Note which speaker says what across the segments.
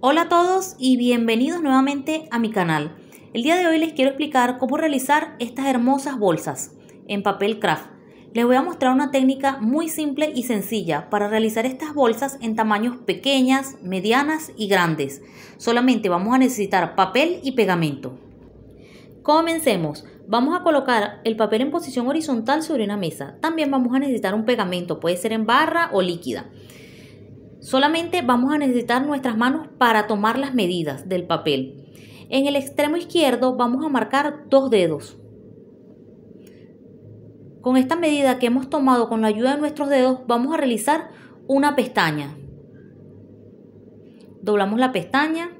Speaker 1: Hola a todos y bienvenidos nuevamente a mi canal. El día de hoy les quiero explicar cómo realizar estas hermosas bolsas en papel craft. Les voy a mostrar una técnica muy simple y sencilla para realizar estas bolsas en tamaños pequeñas, medianas y grandes. Solamente vamos a necesitar papel y pegamento. Comencemos. Vamos a colocar el papel en posición horizontal sobre una mesa. También vamos a necesitar un pegamento, puede ser en barra o líquida. Solamente vamos a necesitar nuestras manos para tomar las medidas del papel. En el extremo izquierdo vamos a marcar dos dedos. Con esta medida que hemos tomado con la ayuda de nuestros dedos vamos a realizar una pestaña. Doblamos la pestaña,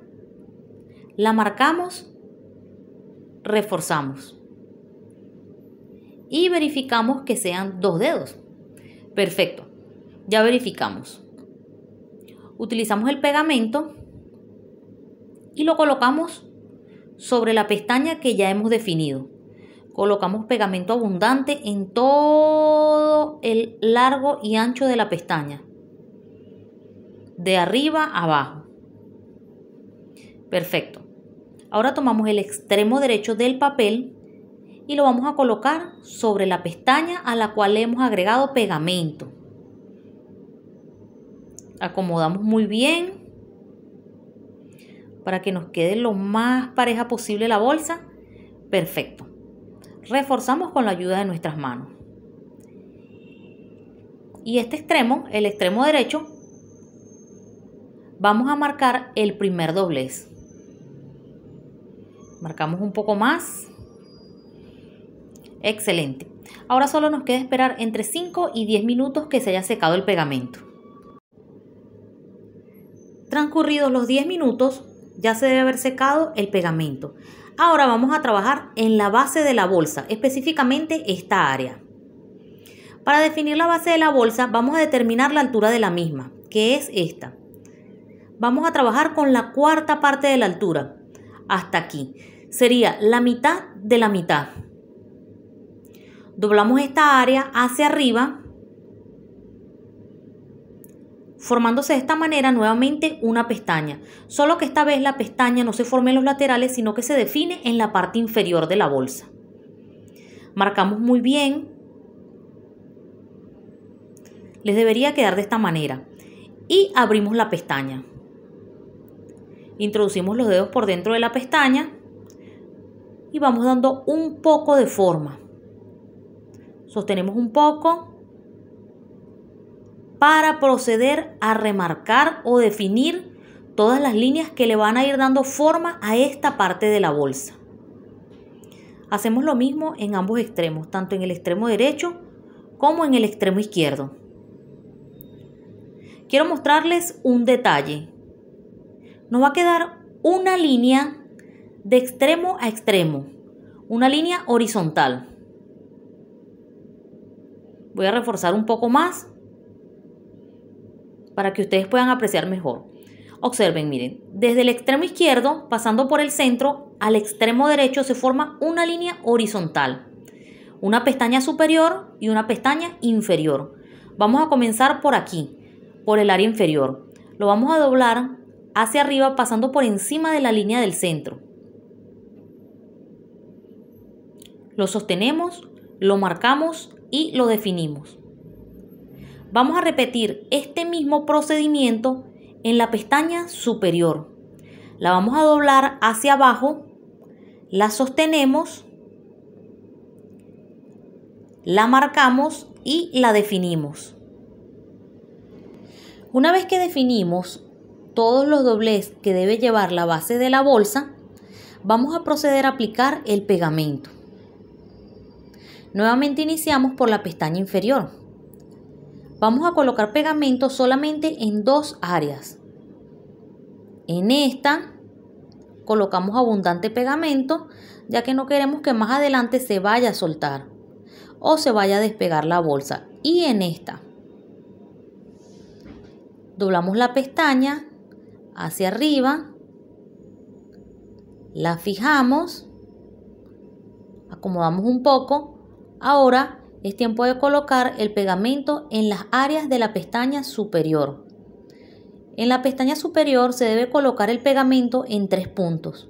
Speaker 1: la marcamos, reforzamos y verificamos que sean dos dedos. Perfecto, ya verificamos utilizamos el pegamento y lo colocamos sobre la pestaña que ya hemos definido. Colocamos pegamento abundante en todo el largo y ancho de la pestaña. De arriba a abajo. Perfecto. Ahora tomamos el extremo derecho del papel y lo vamos a colocar sobre la pestaña a la cual le hemos agregado pegamento acomodamos muy bien para que nos quede lo más pareja posible la bolsa. Perfecto. Reforzamos con la ayuda de nuestras manos. Y este extremo, el extremo derecho, vamos a marcar el primer doblez. Marcamos un poco más. Excelente. Ahora solo nos queda esperar entre 5 y 10 minutos que se haya secado el pegamento. Transcurridos los 10 minutos, ya se debe haber secado el pegamento. Ahora vamos a trabajar en la base de la bolsa, específicamente esta área. Para definir la base de la bolsa vamos a determinar la altura de la misma, que es esta. Vamos a trabajar con la cuarta parte de la altura, hasta aquí. Sería la mitad de la mitad. Doblamos esta área hacia arriba formándose de esta manera nuevamente una pestaña, solo que esta vez la pestaña no se forme en los laterales, sino que se define en la parte inferior de la bolsa. Marcamos muy bien. Les debería quedar de esta manera. Y abrimos la pestaña. Introducimos los dedos por dentro de la pestaña y vamos dando un poco de forma. Sostenemos un poco para proceder a remarcar o definir todas las líneas que le van a ir dando forma a esta parte de la bolsa. Hacemos lo mismo en ambos extremos, tanto en el extremo derecho como en el extremo izquierdo. Quiero mostrarles un detalle. Nos va a quedar una línea de extremo a extremo, una línea horizontal. Voy a reforzar un poco más para que ustedes puedan apreciar mejor. Observen, miren, desde el extremo izquierdo, pasando por el centro, al extremo derecho se forma una línea horizontal, una pestaña superior y una pestaña inferior. Vamos a comenzar por aquí, por el área inferior. Lo vamos a doblar hacia arriba pasando por encima de la línea del centro. Lo sostenemos, lo marcamos y lo definimos. Vamos a repetir este mismo procedimiento en la pestaña superior. La vamos a doblar hacia abajo, la sostenemos, la marcamos y la definimos. Una vez que definimos todos los dobles que debe llevar la base de la bolsa, vamos a proceder a aplicar el pegamento. Nuevamente iniciamos por la pestaña inferior vamos a colocar pegamento solamente en dos áreas. En esta colocamos abundante pegamento, ya que no queremos que más adelante se vaya a soltar o se vaya a despegar la bolsa. Y en esta doblamos la pestaña hacia arriba, la fijamos, acomodamos un poco. Ahora es tiempo de colocar el pegamento en las áreas de la pestaña superior. En la pestaña superior se debe colocar el pegamento en tres puntos.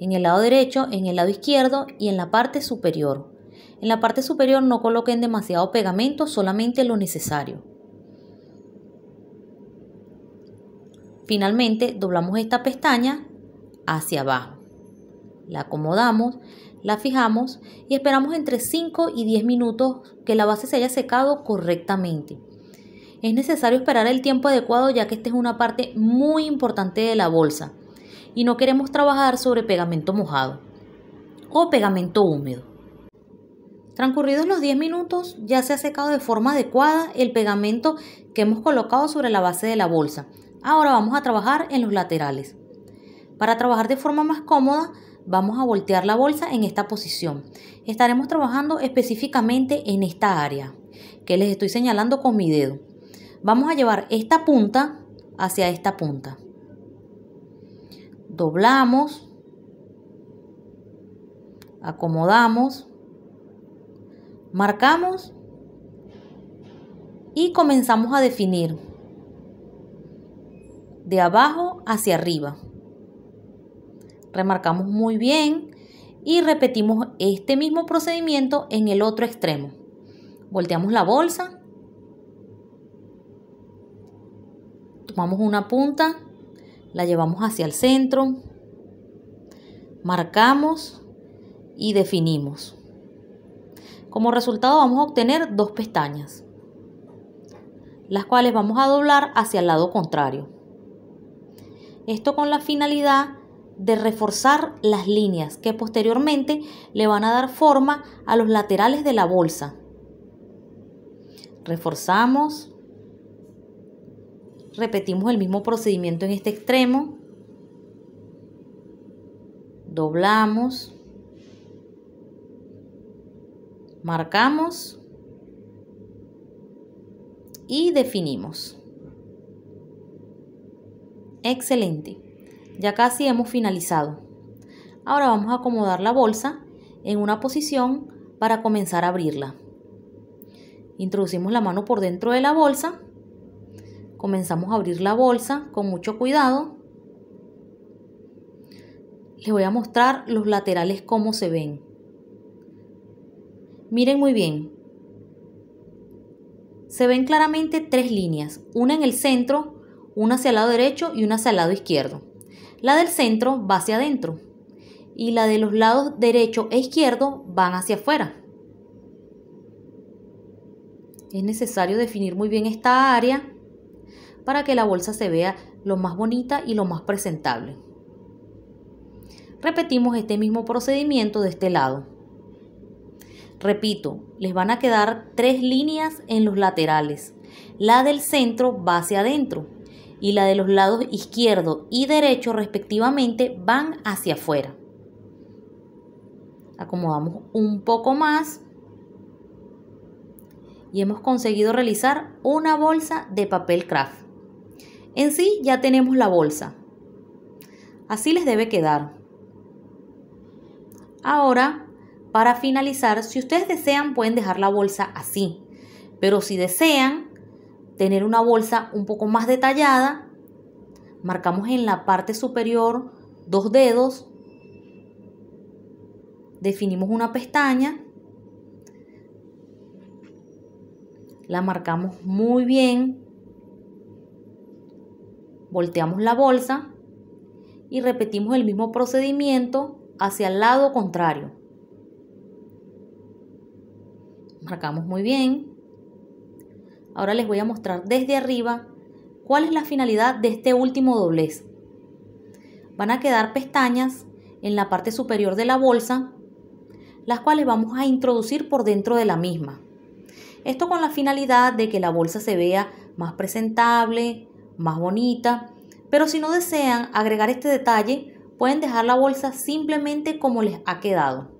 Speaker 1: En el lado derecho, en el lado izquierdo y en la parte superior. En la parte superior no coloquen demasiado pegamento, solamente lo necesario. Finalmente doblamos esta pestaña hacia abajo la acomodamos, la fijamos y esperamos entre 5 y 10 minutos que la base se haya secado correctamente. Es necesario esperar el tiempo adecuado ya que esta es una parte muy importante de la bolsa y no queremos trabajar sobre pegamento mojado o pegamento húmedo. Transcurridos los 10 minutos ya se ha secado de forma adecuada el pegamento que hemos colocado sobre la base de la bolsa. Ahora vamos a trabajar en los laterales. Para trabajar de forma más cómoda Vamos a voltear la bolsa en esta posición. Estaremos trabajando específicamente en esta área que les estoy señalando con mi dedo. Vamos a llevar esta punta hacia esta punta. Doblamos. Acomodamos. Marcamos. Y comenzamos a definir de abajo hacia arriba remarcamos muy bien y repetimos este mismo procedimiento en el otro extremo. Volteamos la bolsa, tomamos una punta, la llevamos hacia el centro, marcamos y definimos. Como resultado vamos a obtener dos pestañas, las cuales vamos a doblar hacia el lado contrario. Esto con la finalidad de reforzar las líneas que posteriormente le van a dar forma a los laterales de la bolsa. Reforzamos. Repetimos el mismo procedimiento en este extremo. Doblamos. Marcamos. Y definimos. Excelente. Ya casi hemos finalizado. Ahora vamos a acomodar la bolsa en una posición para comenzar a abrirla. Introducimos la mano por dentro de la bolsa. Comenzamos a abrir la bolsa con mucho cuidado. Les voy a mostrar los laterales cómo se ven. Miren muy bien. Se ven claramente tres líneas, una en el centro, una hacia el lado derecho y una hacia el lado izquierdo. La del centro va hacia adentro y la de los lados derecho e izquierdo van hacia afuera. Es necesario definir muy bien esta área para que la bolsa se vea lo más bonita y lo más presentable. Repetimos este mismo procedimiento de este lado. Repito, les van a quedar tres líneas en los laterales. La del centro va hacia adentro y la de los lados izquierdo y derecho respectivamente van hacia afuera. Acomodamos un poco más y hemos conseguido realizar una bolsa de papel craft. En sí ya tenemos la bolsa. Así les debe quedar. Ahora, para finalizar, si ustedes desean pueden dejar la bolsa así, pero si desean tener una bolsa un poco más detallada, marcamos en la parte superior dos dedos, definimos una pestaña, la marcamos muy bien, volteamos la bolsa y repetimos el mismo procedimiento hacia el lado contrario. Marcamos muy bien, Ahora les voy a mostrar desde arriba cuál es la finalidad de este último doblez. Van a quedar pestañas en la parte superior de la bolsa, las cuales vamos a introducir por dentro de la misma. Esto con la finalidad de que la bolsa se vea más presentable, más bonita, pero si no desean agregar este detalle, pueden dejar la bolsa simplemente como les ha quedado.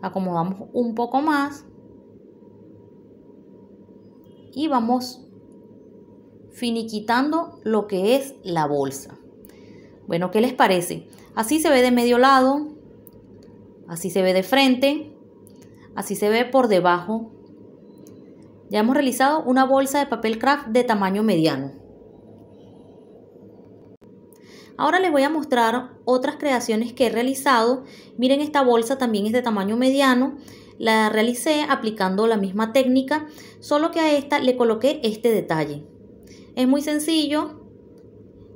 Speaker 1: Acomodamos un poco más y vamos finiquitando lo que es la bolsa. Bueno, ¿qué les parece? Así se ve de medio lado, así se ve de frente, así se ve por debajo. Ya hemos realizado una bolsa de papel craft de tamaño mediano. Ahora les voy a mostrar otras creaciones que he realizado. Miren, esta bolsa también es de tamaño mediano la realicé aplicando la misma técnica, solo que a esta le coloqué este detalle. Es muy sencillo,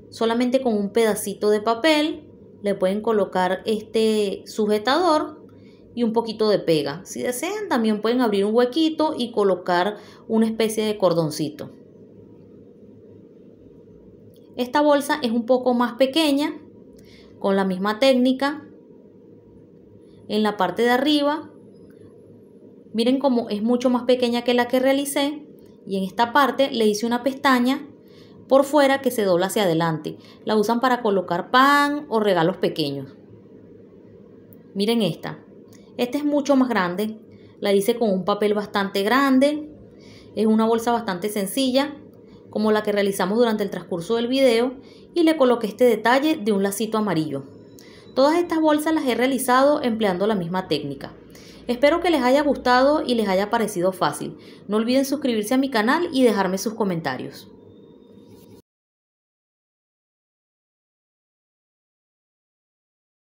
Speaker 1: solamente con un pedacito de papel le pueden colocar este sujetador y un poquito de pega. Si desean también pueden abrir un huequito y colocar una especie de cordoncito. Esta bolsa es un poco más pequeña, con la misma técnica. En la parte de arriba Miren cómo es mucho más pequeña que la que realicé y en esta parte le hice una pestaña por fuera que se dobla hacia adelante. La usan para colocar pan o regalos pequeños. Miren esta. Esta es mucho más grande. La hice con un papel bastante grande. Es una bolsa bastante sencilla, como la que realizamos durante el transcurso del video. Y le coloqué este detalle de un lacito amarillo. Todas estas bolsas las he realizado empleando la misma técnica. Espero que les haya gustado y les haya parecido fácil. No olviden suscribirse a mi canal y dejarme sus comentarios.